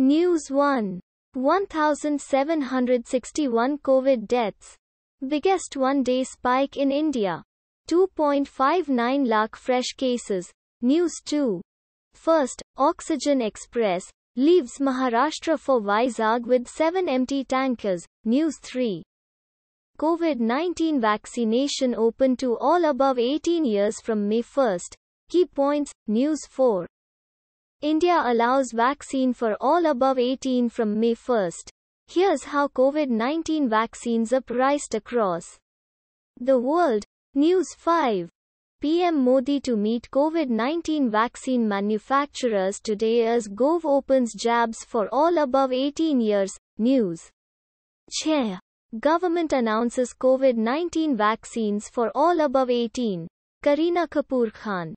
News 1. 1761 COVID deaths. Biggest one day spike in India. 2.59 lakh fresh cases. News 2. First, Oxygen Express leaves Maharashtra for Vizag with 7 empty tankers. News 3. COVID 19 vaccination open to all above 18 years from May 1st. Key points News 4. India allows vaccine for all above 18 from May 1st. Here's how COVID-19 vaccines are priced across the world. News 5. PM Modi to meet COVID-19 vaccine manufacturers today as Gov opens jabs for all above 18 years. News. Chair. Government announces COVID-19 vaccines for all above 18. Karina Kapoor Khan.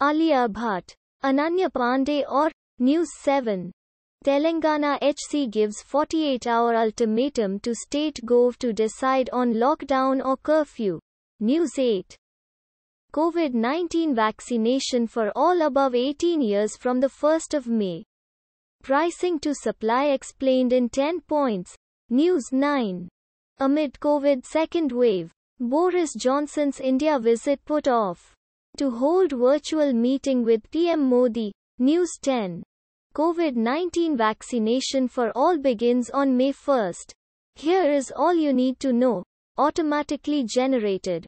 Alia Bhatt. Ananya Pandey or News 7. Telangana HC gives 48-hour ultimatum to state gov to decide on lockdown or curfew. News 8. COVID-19 vaccination for all above 18 years from the 1st of May. Pricing to supply explained in 10 points. News 9. Amid COVID second wave, Boris Johnson's India visit put off to hold virtual meeting with PM Modi. News 10. COVID-19 vaccination for all begins on May 1st. Here is all you need to know. Automatically generated.